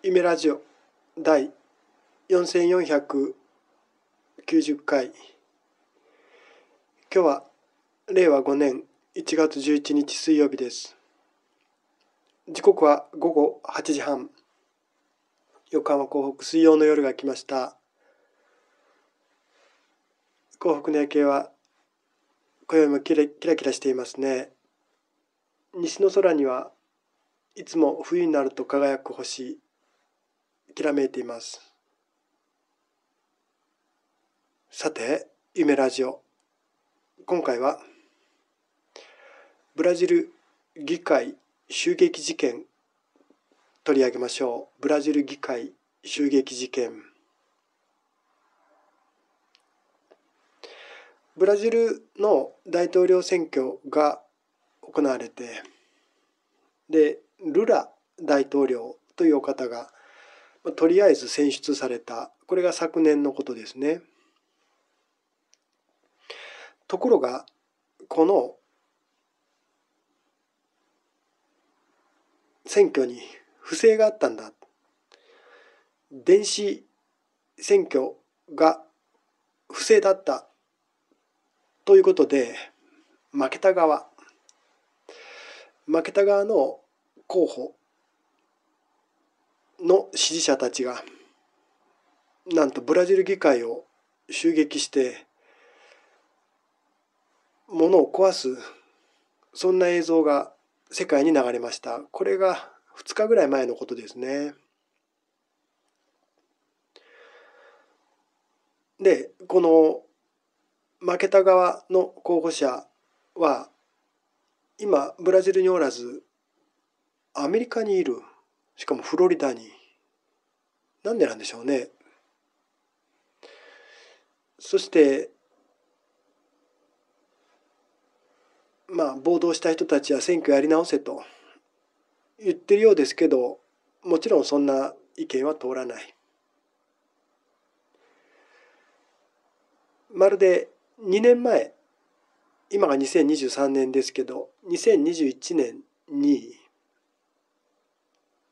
「夢ラジオ第4490回今日は令和5年1月11日水曜日です時刻は午後8時半横浜港北水曜の夜が来ました港北の夜景は今宵もキラキラキラしていますね西の空にはいつも冬になると輝く星諦めています。さて、夢ラジオ。今回は、ブラジル議会襲撃事件取り上げましょう。ブラジル議会襲撃事件。ブラジルの大統領選挙が行われて、で、ルラ大統領という方がとりあえず選出された。これが昨年のことですね。ところが、この選挙に不正があったんだ。電子選挙が不正だったということで負けた側負けた側の候補の支持者たちがなんとブラジル議会を襲撃して物を壊すそんな映像が世界に流れましたこれが2日ぐらい前のことですねでこの負けた側の候補者は今ブラジルにおらずアメリカにいるしかもフロリダになんでなんでしょうね。そしてまあ暴動した人たちは選挙やり直せと言ってるようですけどもちろんそんな意見は通らない。まるで2年前今が2023年ですけど2021年に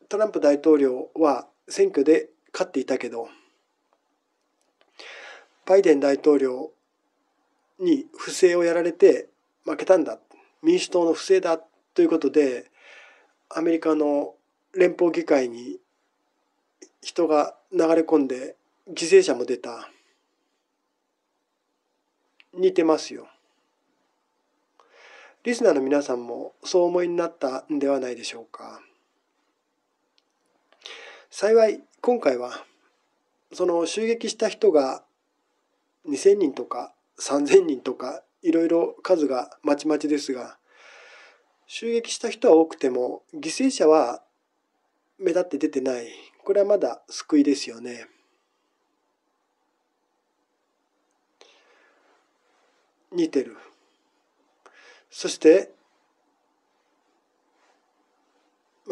トランプ大統領は選挙で勝っていたけど、バイデン大統領に不正をやられて負けたんだ。民主党の不正だということで、アメリカの連邦議会に人が流れ込んで犠牲者も出た。似てますよ。リスナーの皆さんもそう思いになったんではないでしょうか。幸い今回はその襲撃した人が2,000人とか3,000人とかいろいろ数がまちまちですが襲撃した人は多くても犠牲者は目立って出てないこれはまだ救いですよね。似てるそして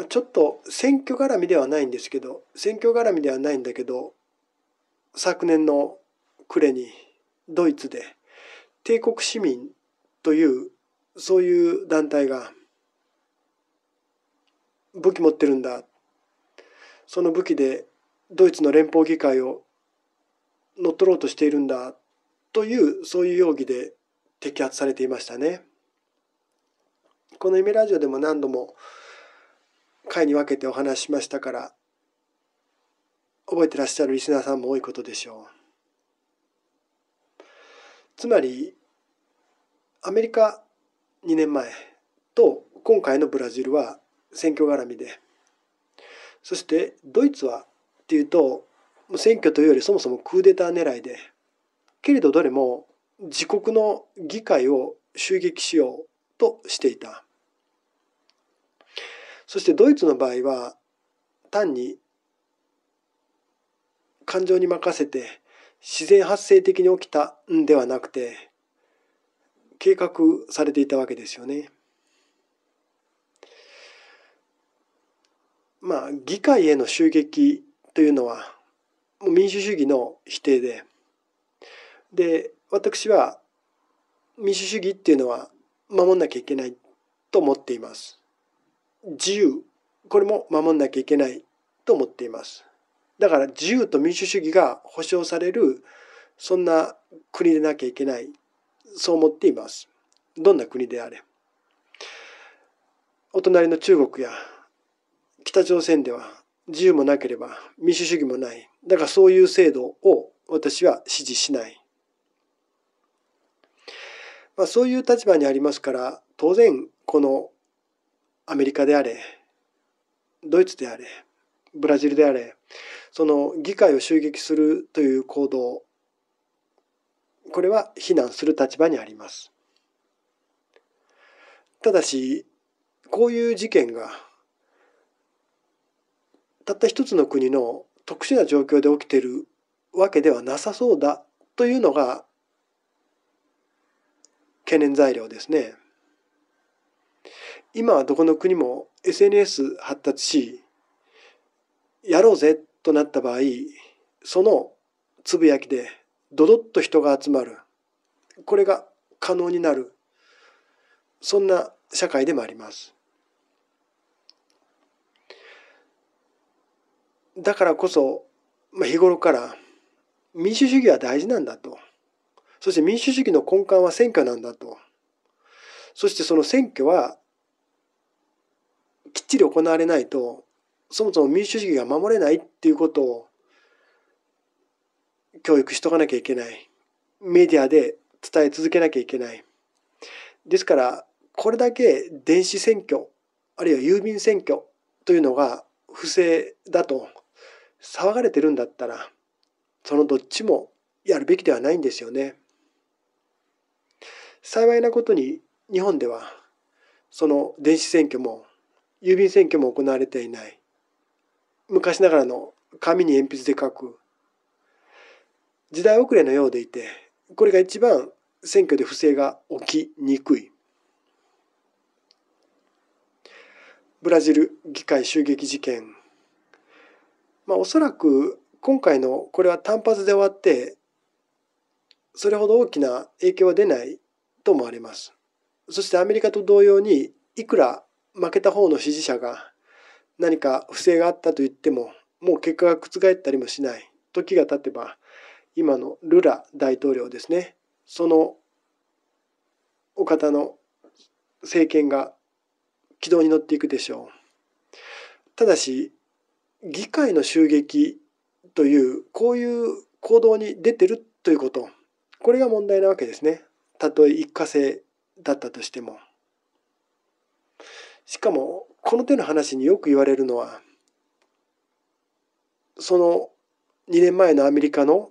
ちょっと選挙絡みではないんですけど選挙絡みではないんだけど昨年の暮れにドイツで帝国市民というそういう団体が武器持ってるんだその武器でドイツの連邦議会を乗っ取ろうとしているんだというそういう容疑で摘発されていましたね。この「夢ラジオ」でも何度も回に分けてお話ししましたから覚えてらっしゃるリスナーさんも多いことでしょう。つまりアメリカ2年前と今回のブラジルは選挙絡みでそしてドイツはっていうと選挙というよりそもそもクーデター狙いでけれどどれも自国の議会を襲撃しようとしていたそしてドイツの場合は単に感情に任せて自然発生的に起きたんではなくて計画されていたわけですよね。まあ議会への襲撃というのは民主主義の否定でで私は民主主義っていうのは守んなきゃいけないと思っています。自由これも守んなきゃいけないと思っています。だから自由と民主主義が保障されるそんな国でなきゃいけないそう思っています。どんな国であれ。お隣の中国や北朝鮮では自由もなければ民主主義もない。だからそういう制度を私は支持しない。まあ、そういう立場にありますから当然このアメリカであれドイツであれブラジルであれその議会を襲撃するという行動これは非難する立場にあります。ただしこういう事件がたった一つの国の特殊な状況で起きているわけではなさそうだというのが懸念材料ですね。今はどこの国も SNS 発達し、やろうぜとなった場合、そのつぶやきでドドッと人が集まる。これが可能になる。そんな社会でもあります。だからこそ、まあ、日頃から民主主義は大事なんだと。そして民主主義の根幹は選挙なんだと。そしてその選挙はきっちり行われないとそもそも民主主義が守れないっていうことを教育しとかなきゃいけないメディアで伝え続けなきゃいけないですからこれだけ電子選挙あるいは郵便選挙というのが不正だと騒がれてるんだったらそのどっちもやるべきではないんですよね。幸いなことに日本ではその電子選挙も郵便選挙も行われていない昔ながらの紙に鉛筆で書く時代遅れのようでいてこれが一番選挙で不正が起きにくいブラジル議会襲撃事件まあおそらく今回のこれは単発で終わってそれほど大きな影響は出ないと思われますそしてアメリカと同様にいくら負けた方の支持者が何か不正があったと言ってももう結果が覆ったりもしない時が経てば今のルラ大統領ですねそのお方の政権が軌道に乗っていくでしょう。ただし議会の襲撃というこういう行動に出てるということこれが問題なわけですねたとえ一過性だったとしても。しかもこの手の話によく言われるのはその2年前のアメリカの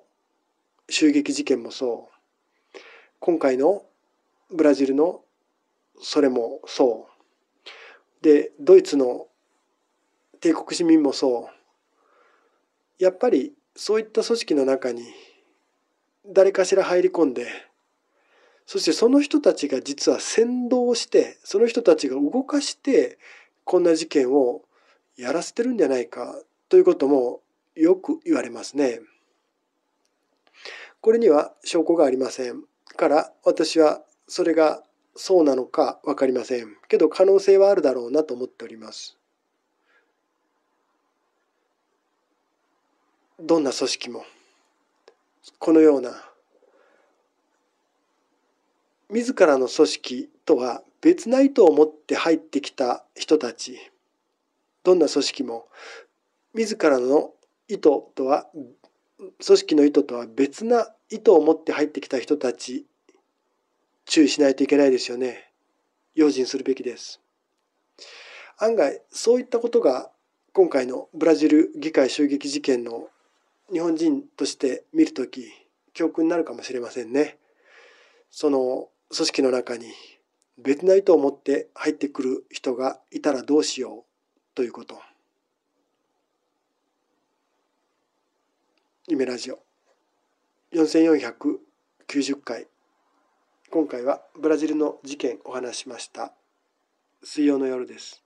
襲撃事件もそう今回のブラジルのそれもそうでドイツの帝国市民もそうやっぱりそういった組織の中に誰かしら入り込んでそしてその人たちが実は先導してその人たちが動かしてこんな事件をやらせてるんじゃないかということもよく言われますね。これには証拠がありませんから私はそれがそうなのか分かりませんけど可能性はあるだろうなと思っております。どんな組織もこのような自らの組織とは別な意図を持って入ってきた人たちどんな組織も自らの意図とは組織の意図とは別な意図を持って入ってきた人たち注意しないといけないですよね用心するべきです案外そういったことが今回のブラジル議会襲撃事件の日本人として見るとき教訓になるかもしれませんねその組織の中に別ないと思って入ってくる人がいたらどうしようということ。夢ラジオ4490回今回はブラジルの事件お話しました水曜の夜です。